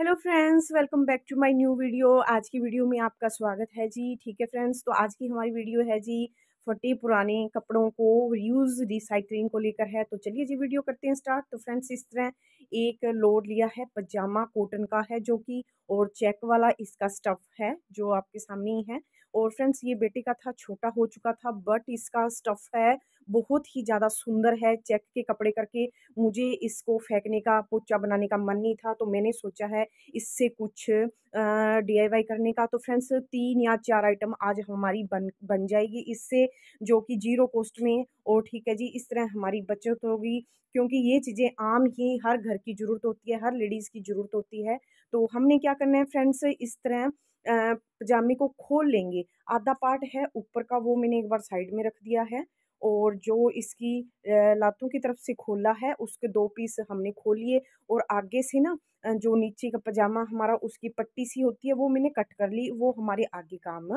hello friends welcome back to my new video आज की video में आपका स्वागत है जी ठीक है फ्रेंड्स तो आज की हमारी वीडियो है जी फटे पुराने कपड़ों को यूज़ रिसाइकलिंग को लेकर है तो चलिए जी वीडियो करते हैं स्टार्ट तो फ्रेंड्स इस तरह एक लोड लिया है पजामा कॉटन का है जो कि और चेक वाला इसका स्टफ़ है जो आपके सामने ही है और फ्रेंड्स ये बेटे का था छोटा हो चुका था बट इसका स्टफ़ है बहुत ही ज़्यादा सुंदर है चेक के कपड़े करके मुझे इसको फेंकने का पोचा बनाने का मन नहीं था तो मैंने सोचा है इससे कुछ डीआईवाई करने का तो फ्रेंड्स तीन या चार आइटम आज हमारी बन बन जाएगी इससे जो कि जीरो कॉस्ट में और ठीक है जी इस तरह हमारी बचत होगी क्योंकि ये चीज़ें आम ही हर घर की ज़रूरत होती है हर लेडीज़ की ज़रूरत होती है तो हमने क्या करना है फ्रेंड्स इस तरह पजामे को खोल लेंगे आधा पार्ट है ऊपर का वो मैंने एक बार साइड में रख दिया है और जो इसकी लातों की तरफ से खोला है उसके दो पीस हमने खोलिए और आगे से ना जो नीचे का पजामा हमारा उसकी पट्टी सी होती है वो मैंने कट कर ली वो हमारे आगे काम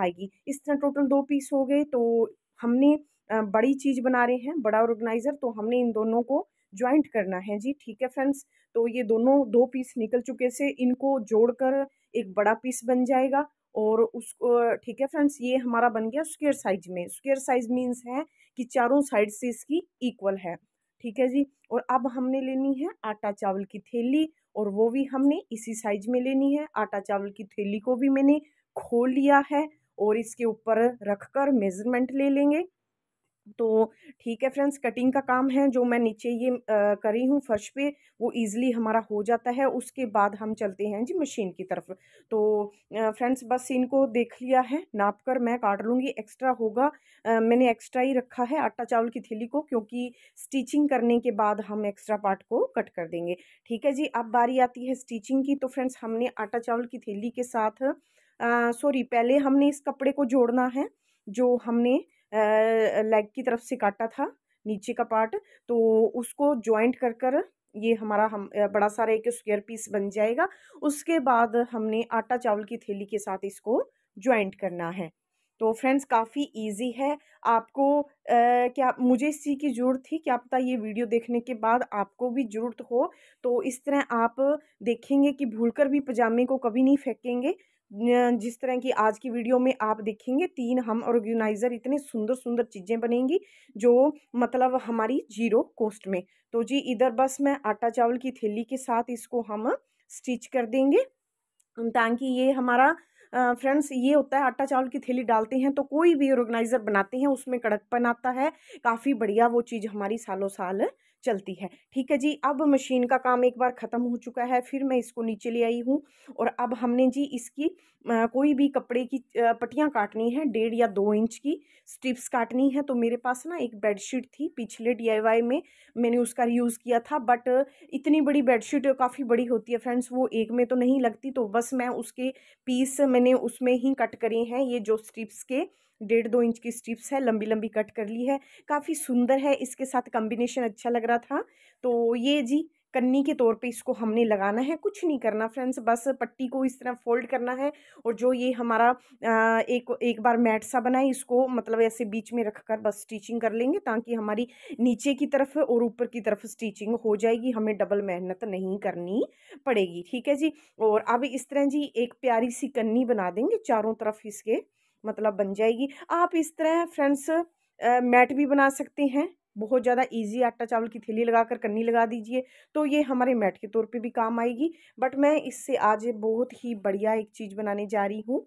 आएगी इस तरह टोटल दो पीस हो गए तो हमने बड़ी चीज़ बना रहे हैं बड़ा ऑर्गेनाइज़र तो हमने इन दोनों को ज्वाइंट करना है जी ठीक है फ्रेंड्स तो ये दोनों दो पीस निकल चुके से इनको जोड़कर एक बड़ा पीस बन जाएगा और उसको ठीक है फ्रेंड्स ये हमारा बन गया स्क्वेयर साइज में स्क्वेयर साइज मीन्स है कि चारों साइड से इसकी इक्वल है ठीक है जी और अब हमने लेनी है आटा चावल की थैली और वो भी हमने इसी साइज में लेनी है आटा चावल की थैली को भी मैंने खोल लिया है और इसके ऊपर रख कर मेज़रमेंट ले लेंगे तो ठीक है फ्रेंड्स कटिंग का काम है जो मैं नीचे ये आ, करी हूँ फर्श पे वो इजीली हमारा हो जाता है उसके बाद हम चलते हैं जी मशीन की तरफ तो फ्रेंड्स बस इनको देख लिया है नाप कर मैं काट लूँगी एक्स्ट्रा होगा आ, मैंने एक्स्ट्रा ही रखा है आटा चावल की थैली को क्योंकि स्टिचिंग करने के बाद हम एक्स्ट्रा पार्ट को कट कर देंगे ठीक है जी अब बारी आती है स्टिचिंग की तो फ्रेंड्स हमने आटा चावल की थैली के साथ सॉरी पहले हमने इस कपड़े को जोड़ना है जो हमने लेग की तरफ से काटा था नीचे का पार्ट तो उसको ज्वाइंट कर कर ये हमारा हम बड़ा सारा एक स्क्वेयर पीस बन जाएगा उसके बाद हमने आटा चावल की थैली के साथ इसको ज्वाइंट करना है तो फ्रेंड्स काफ़ी इजी है आपको आ, क्या मुझे इस चीज़ की ज़रूरत थी क्या पता ये वीडियो देखने के बाद आपको भी ज़रूरत हो तो इस तरह आप देखेंगे कि भूलकर भी पजामे को कभी नहीं फेंकेंगे जिस तरह की आज की वीडियो में आप देखेंगे तीन हम ऑर्गेनाइज़र इतने सुंदर सुंदर चीज़ें बनेंगी जो मतलब हमारी जीरो कॉस्ट में तो जी इधर बस मैं आटा चावल की थैली के साथ इसको हम स्टिच कर देंगे ताकि ये हमारा फ्रेंड्स ये होता है आटा चावल की थैली डालते हैं तो कोई भी ऑर्गेनाइज़र बनाते हैं उसमें कड़कपन आता है काफ़ी बढ़िया वो चीज़ हमारी सालों साल चलती है ठीक है जी अब मशीन का काम एक बार ख़त्म हो चुका है फिर मैं इसको नीचे ले आई हूँ और अब हमने जी इसकी आ, कोई भी कपड़े की पट्टियाँ काटनी है डेढ़ या दो इंच की स्ट्रिप्स काटनी है तो मेरे पास ना एक बेडशीट थी पिछले डी में मैंने उसका यूज़ किया था बट इतनी बड़ी बेडशीट काफ़ी बड़ी होती है फ्रेंड्स वो एक में तो नहीं लगती तो बस मैं उसके पीस मैंने उसमें ही कट करे हैं ये जो स्ट्रिप्स के डेढ़ दो इंच की स्ट्रिप्स है लंबी लंबी कट कर ली है काफ़ी सुंदर है इसके साथ कम्बिनेशन अच्छा लग रहा था तो ये जी कन्नी के तौर पे इसको हमने लगाना है कुछ नहीं करना फ्रेंड्स बस पट्टी को इस तरह फोल्ड करना है और जो ये हमारा एक एक बार मैट सा बना है इसको मतलब ऐसे बीच में रख कर बस स्टिचिंग कर लेंगे ताकि हमारी नीचे की तरफ और ऊपर की तरफ स्टिचिंग हो जाएगी हमें डबल मेहनत नहीं करनी पड़ेगी ठीक है जी और अब इस तरह जी एक प्यारी सी कन्नी बना देंगे चारों तरफ इसके मतलब बन जाएगी आप इस तरह फ्रेंड्स मैट भी बना सकते हैं बहुत ज़्यादा इजी आटा चावल की थैली लगा कर कन्नी लगा दीजिए तो ये हमारे मैट के तौर पे भी काम आएगी बट मैं इससे आज बहुत ही बढ़िया एक चीज़ बनाने जा रही हूँ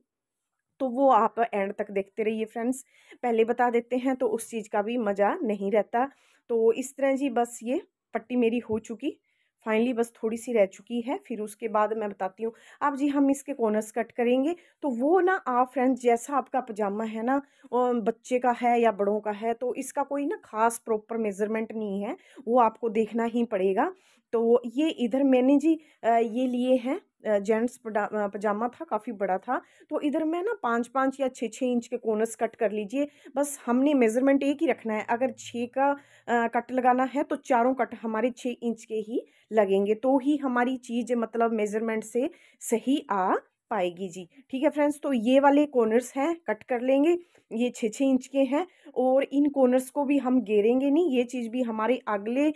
तो वो आप एंड तक देखते रहिए फ्रेंड्स पहले बता देते हैं तो उस चीज़ का भी मज़ा नहीं रहता तो इस तरह जी बस ये पट्टी मेरी हो चुकी फाइनली बस थोड़ी सी रह चुकी है फिर उसके बाद मैं बताती हूँ अब जी हम इसके कॉर्नर्स कट करेंगे तो वो ना आप फ्रेंड्स जैसा आपका पजामा है ना बच्चे का है या बड़ों का है तो इसका कोई ना ख़ास प्रॉपर मेज़रमेंट नहीं है वो आपको देखना ही पड़ेगा तो ये इधर मैंने जी ये लिए हैं जेंट्स पजामा था काफ़ी बड़ा था तो इधर मैं ना पाँच पाँच या छः छः इंच के कॉर्नर्स कट कर लीजिए बस हमने मेज़रमेंट एक ही रखना है अगर छः का आ, कट लगाना है तो चारों कट हमारे छः इंच के ही लगेंगे तो ही हमारी चीज़ मतलब मेज़रमेंट से सही आ पाएगी जी ठीक है फ्रेंड्स तो ये वाले कॉर्नर्स हैं कट कर लेंगे ये छः छः इंच के हैं और इन कॉर्नर्स को भी हम घेरेंगे नहीं ये चीज़ भी हमारे अगले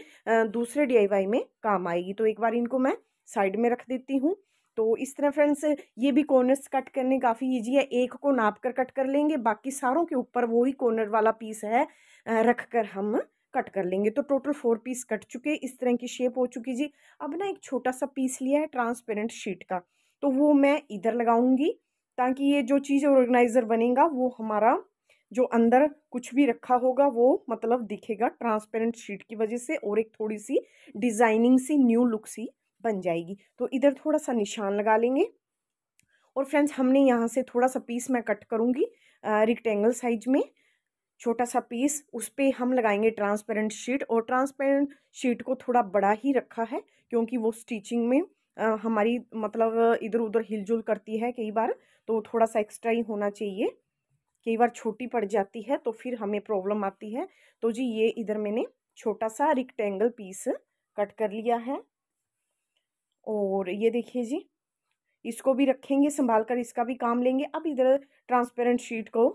दूसरे वाई में काम आएगी तो एक बार इनको मैं साइड में रख देती हूँ तो इस तरह फ्रेंड्स ये भी कॉर्नर्स कट करने काफ़ी ईजी है एक को नाप कर कट कर लेंगे बाकी सारों के ऊपर वो ही कॉर्नर वाला पीस है रख कर हम कट कर लेंगे तो टोटल फोर पीस कट चुके इस तरह की शेप हो चुकी जी अब ना एक छोटा सा पीस लिया है ट्रांसपेरेंट शीट का तो वो मैं इधर लगाऊंगी ताकि ये जो चीज़ ऑर्गेनाइज़र बनेगा वो हमारा जो अंदर कुछ भी रखा होगा वो मतलब दिखेगा ट्रांसपेरेंट शीट की वजह से और एक थोड़ी सी डिज़ाइनिंग सी न्यू लुक सी बन जाएगी तो इधर थोड़ा सा निशान लगा लेंगे और फ्रेंड्स हमने यहाँ से थोड़ा सा पीस मैं कट करूँगी रिक्टेंगल साइज में छोटा सा पीस उस पर हम लगाएंगे ट्रांसपेरेंट शीट और ट्रांसपेरेंट शीट को थोड़ा बड़ा ही रखा है क्योंकि वो स्टिचिंग में आ, हमारी मतलब इधर उधर हिलजुल करती है कई बार तो थोड़ा सा एक्स्ट्रा ही होना चाहिए कई बार छोटी पड़ जाती है तो फिर हमें प्रॉब्लम आती है तो जी ये इधर मैंने छोटा सा रिक्टेंगल पीस कट कर लिया है और ये देखिए जी इसको भी रखेंगे संभाल कर इसका भी काम लेंगे अब इधर ट्रांसपेरेंट शीट को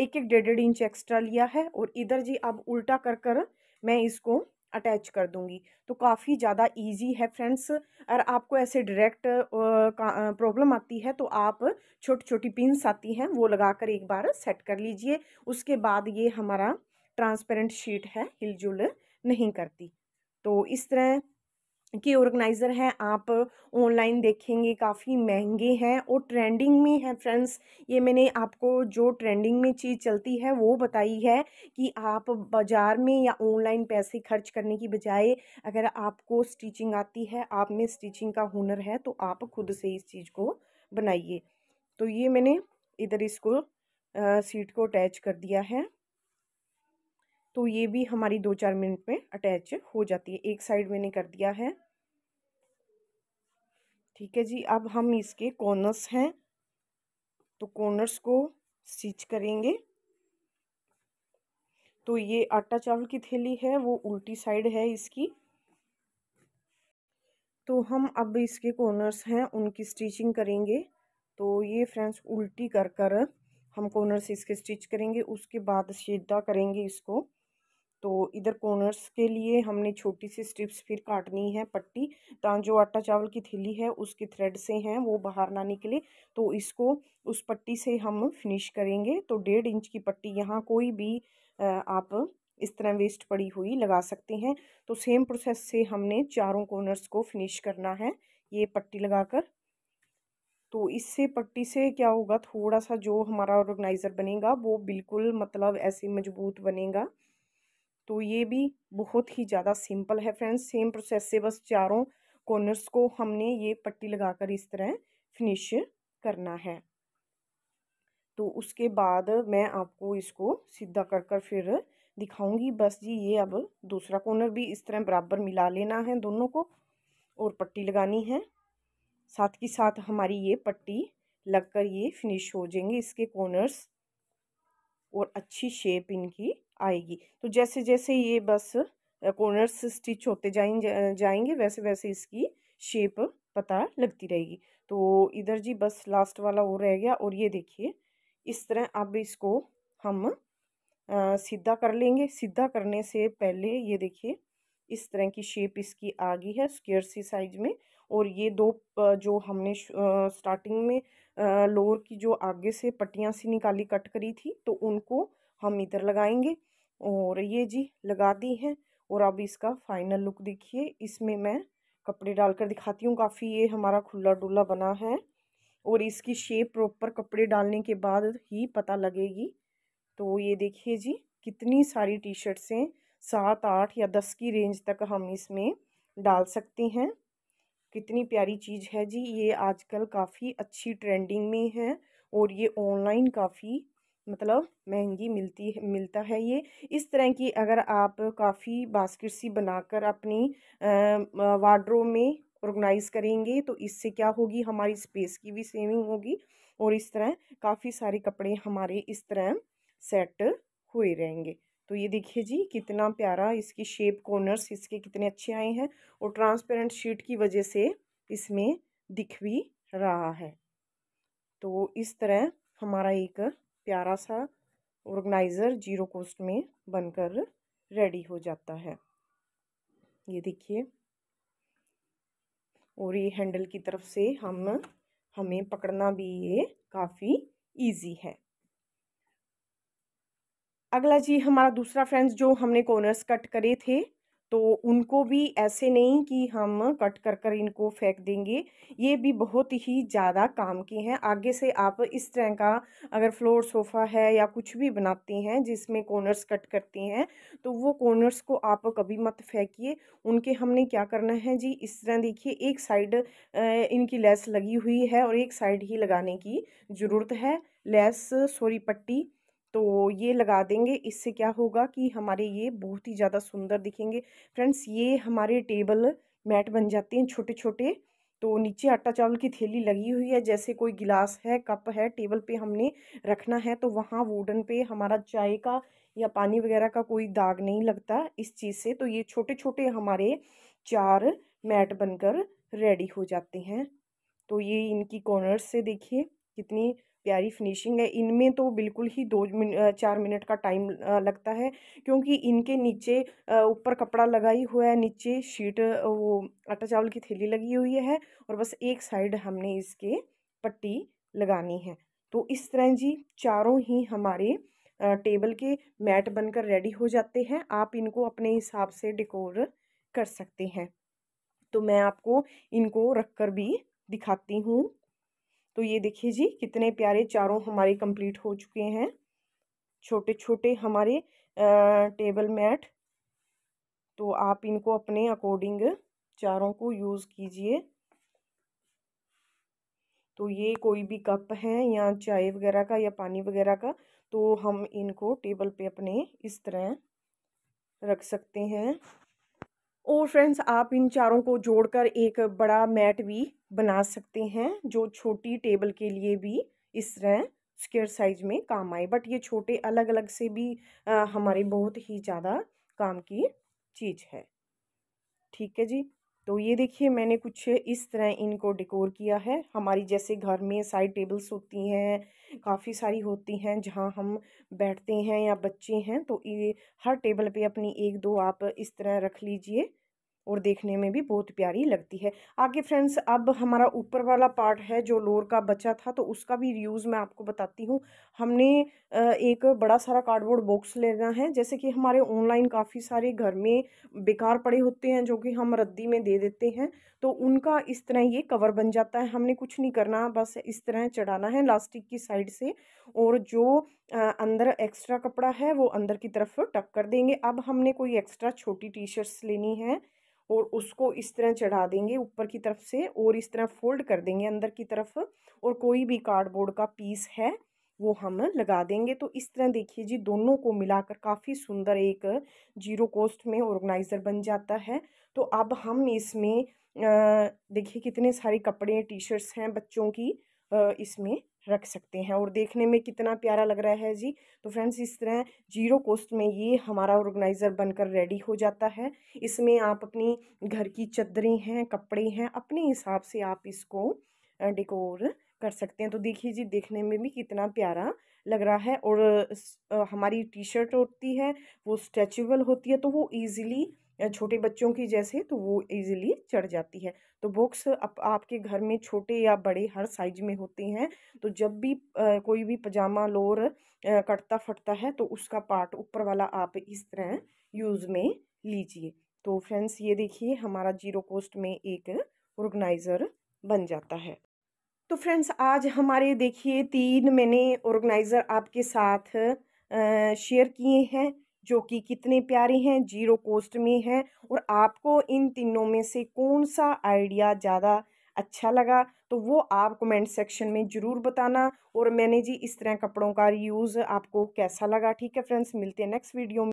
एक एक डेढ़ डेढ़ इंच एक्स्ट्रा लिया है और इधर जी अब उल्टा कर कर मैं इसको अटैच कर दूंगी तो काफ़ी ज़्यादा इजी है फ्रेंड्स अगर आपको ऐसे डायरेक्ट प्रॉब्लम आती है तो आप छोटी छोटी पिंस आती हैं वो लगाकर एक बार सेट कर लीजिए उसके बाद ये हमारा ट्रांसपेरेंट शीट है हिलजुल नहीं करती तो इस तरह के ऑर्गेनाइज़र हैं आप ऑनलाइन देखेंगे काफ़ी महंगे हैं और ट्रेंडिंग में है फ्रेंड्स ये मैंने आपको जो ट्रेंडिंग में चीज़ चलती है वो बताई है कि आप बाज़ार में या ऑनलाइन पैसे खर्च करने की बजाय अगर आपको स्टिचिंग आती है आप में स्टिचिंग का हुनर है तो आप खुद से इस चीज़ को बनाइए तो ये मैंने इधर इसको आ, सीट को अटैच कर दिया है तो ये भी हमारी दो चार मिनट में अटैच हो जाती है एक साइड मैंने कर दिया है ठीक है जी अब हम इसके कॉर्नर्स हैं तो कॉर्नर्स को स्टिच करेंगे तो ये आटा चावल की थैली है वो उल्टी साइड है इसकी तो हम अब इसके कॉर्नर्स हैं उनकी स्टिचिंग करेंगे तो ये फ्रेंड्स उल्टी कर कर हम कॉर्नर से इसके स्टिच करेंगे उसके बाद सीधा करेंगे इसको तो इधर कॉर्नर्स के लिए हमने छोटी सी स्ट्रिप्स फिर काटनी है पट्टी ता जो आटा चावल की थैली है उसके थ्रेड से हैं वो बाहर ना निकले तो इसको उस पट्टी से हम फिनिश करेंगे तो डेढ़ इंच की पट्टी यहाँ कोई भी आप इस तरह वेस्ट पड़ी हुई लगा सकते हैं तो सेम प्रोसेस से हमने चारों कॉर्नर्स को फिनिश करना है ये पट्टी लगाकर तो इससे पट्टी से क्या होगा थोड़ा सा जो हमारा ऑर्गेनाइज़र बनेगा वो बिल्कुल मतलब ऐसे मजबूत बनेगा तो ये भी बहुत ही ज़्यादा सिंपल है फ्रेंड्स सेम प्रोसेस से बस चारों कॉर्नर्स को हमने ये पट्टी लगाकर इस तरह फिनिश करना है तो उसके बाद मैं आपको इसको सीधा कर कर फिर दिखाऊंगी बस जी ये अब दूसरा कॉर्नर भी इस तरह बराबर मिला लेना है दोनों को और पट्टी लगानी है साथ ही साथ हमारी ये पट्टी लगकर ये फिनिश हो जाएंगे इसके कॉर्नर्स और अच्छी शेप इनकी आएगी तो जैसे जैसे ये बस कॉर्नर्स स्टिच होते जाएं जाएंगे वैसे वैसे इसकी शेप पता लगती रहेगी तो इधर जी बस लास्ट वाला वो रह गया और ये देखिए इस तरह अब इसको हम सीधा कर लेंगे सीधा करने से पहले ये देखिए इस तरह की शेप इसकी आ गई है स्क्वेयर सी साइज में और ये दो जो हमने स्टार्टिंग में लोअर की जो आगे से पट्टियाँ सी निकाली कट करी थी तो उनको हम इधर लगाएंगे और ये जी लगा दी है और अब इसका फाइनल लुक देखिए इसमें मैं कपड़े डालकर दिखाती हूँ काफ़ी ये हमारा खुला डुल्ला बना है और इसकी शेप प्रॉपर कपड़े डालने के बाद ही पता लगेगी तो ये देखिए जी कितनी सारी टी शर्ट्स हैं सात आठ या दस की रेंज तक हम इसमें डाल सकते हैं कितनी प्यारी चीज़ है जी ये आजकल काफ़ी अच्छी ट्रेंडिंग में है और ये ऑनलाइन काफ़ी मतलब महंगी मिलती है मिलता है ये इस तरह की अगर आप काफ़ी बास्केट सी बनाकर अपनी वार्ड्रो में ऑर्गेनाइज़ करेंगे तो इससे क्या होगी हमारी स्पेस की भी सेविंग होगी और इस तरह काफ़ी सारे कपड़े हमारे इस तरह सेट हुए रहेंगे तो ये देखिए जी कितना प्यारा इसकी शेप कॉर्नर्स इसके कितने अच्छे आए हैं और ट्रांसपेरेंट शीट की वजह से इसमें दिख भी रहा है तो इस तरह हमारा एक प्यारा सा ऑर्गेनाइज़र जीरो कोस्ट में बनकर रेडी हो जाता है ये देखिए और ये हैंडल की तरफ से हम हमें पकड़ना भी ये काफ़ी इजी है अगला जी हमारा दूसरा फ्रेंड्स जो हमने कॉर्नर्स कट करे थे तो उनको भी ऐसे नहीं कि हम कट कर कर इनको फेंक देंगे ये भी बहुत ही ज़्यादा काम के हैं आगे से आप इस तरह का अगर फ्लोर सोफ़ा है या कुछ भी बनाते हैं जिसमें कॉर्नर्स कट करते हैं तो वो कॉर्नर्स को आप कभी मत फेंकिए उनके हमने क्या करना है जी इस तरह देखिए एक साइड इनकी लेस लगी हुई है और एक साइड ही लगाने की ज़रूरत है लेस सॉरी पट्टी तो ये लगा देंगे इससे क्या होगा कि हमारे ये बहुत ही ज़्यादा सुंदर दिखेंगे फ्रेंड्स ये हमारे टेबल मैट बन जाते हैं छोटे छोटे तो नीचे आटा चावल की थैली लगी हुई है जैसे कोई गिलास है कप है टेबल पे हमने रखना है तो वहाँ वुडन पे हमारा चाय का या पानी वगैरह का कोई दाग नहीं लगता इस चीज़ से तो ये छोटे छोटे हमारे चार मैट बनकर रेडी हो जाते हैं तो ये इनकी कॉर्नर से देखिए कितनी प्यारी फिनिशिंग है इनमें तो बिल्कुल ही दो मिन, चार मिनट का टाइम लगता है क्योंकि इनके नीचे ऊपर कपड़ा लगाई हुआ है नीचे शीट वो आटा चावल की थैली लगी हुई है और बस एक साइड हमने इसके पट्टी लगानी है तो इस तरह जी चारों ही हमारे टेबल के मैट बनकर रेडी हो जाते हैं आप इनको अपने हिसाब से डेकोर कर सकते हैं तो मैं आपको इनको रख कर भी दिखाती हूँ तो ये देखिए जी कितने प्यारे चारों हमारे कंप्लीट हो चुके हैं छोटे छोटे हमारे टेबल मैट तो आप इनको अपने अकॉर्डिंग चारों को यूज़ कीजिए तो ये कोई भी कप है या चाय वगैरह का या पानी वगैरह का तो हम इनको टेबल पे अपने इस तरह रख सकते हैं और फ्रेंड्स आप इन चारों को जोड़कर एक बड़ा मैट भी बना सकते हैं जो छोटी टेबल के लिए भी इस तरह स्केयर साइज में काम आए बट ये छोटे अलग अलग से भी आ, हमारे बहुत ही ज़्यादा काम की चीज़ है ठीक है जी तो ये देखिए मैंने कुछ इस तरह इनको डेकोर किया है हमारी जैसे घर में साइड टेबल्स होती हैं काफ़ी सारी होती हैं जहाँ हम बैठते हैं या बच्चे हैं तो ये हर टेबल पे अपनी एक दो आप इस तरह रख लीजिए और देखने में भी बहुत प्यारी लगती है आगे फ्रेंड्स अब हमारा ऊपर वाला पार्ट है जो लोअर का बचा था तो उसका भी यूज़ मैं आपको बताती हूँ हमने एक बड़ा सारा कार्डबोर्ड बॉक्स लेना है जैसे कि हमारे ऑनलाइन काफ़ी सारे घर में बेकार पड़े होते हैं जो कि हम रद्दी में दे देते हैं तो उनका इस तरह ये कवर बन जाता है हमने कुछ नहीं करना बस इस तरह चढ़ाना है लास्टिक की साइड से और जो अंदर एक्स्ट्रा कपड़ा है वो अंदर की तरफ टक कर देंगे अब हमने कोई एक्स्ट्रा छोटी टी शर्ट्स लेनी है और उसको इस तरह चढ़ा देंगे ऊपर की तरफ से और इस तरह फोल्ड कर देंगे अंदर की तरफ और कोई भी कार्डबोर्ड का पीस है वो हम लगा देंगे तो इस तरह देखिए जी दोनों को मिलाकर काफ़ी सुंदर एक जीरो कॉस्ट में ऑर्गेनाइज़र बन जाता है तो अब हम इसमें देखिए कितने सारे कपड़े टी शर्ट्स हैं बच्चों की इसमें रख सकते हैं और देखने में कितना प्यारा लग रहा है जी तो फ्रेंड्स इस तरह जीरो कॉस्ट में ये हमारा ऑर्गेनाइज़र बनकर रेडी हो जाता है इसमें आप अपनी घर की चदरें हैं कपड़े हैं अपने हिसाब से आप इसको डेकोर कर सकते हैं तो देखिए जी देखने में भी कितना प्यारा लग रहा है और हमारी टी शर्ट होती है वो स्ट्रेचबल होती है तो वो ईज़िली छोटे बच्चों की जैसे तो वो इजीली चढ़ जाती है तो बुक्स आप, आपके घर में छोटे या बड़े हर साइज में होते हैं तो जब भी आ, कोई भी पजामा लोअर कटता फटता है तो उसका पार्ट ऊपर वाला आप इस तरह यूज़ में लीजिए तो फ्रेंड्स ये देखिए हमारा जीरो कोस्ट में एक ऑर्गेनाइज़र बन जाता है तो फ्रेंड्स आज हमारे देखिए तीन मैंने ऑर्गेनाइज़र आपके साथ शेयर किए हैं जो कि कितने प्यारे हैं जीरो कोस्ट में हैं और आपको इन तीनों में से कौन सा आइडिया ज़्यादा अच्छा लगा तो वो आप कमेंट सेक्शन में ज़रूर बताना और मैंने जी इस तरह कपड़ों का यूज़ आपको कैसा लगा ठीक है फ्रेंड्स मिलते हैं नेक्स्ट वीडियो में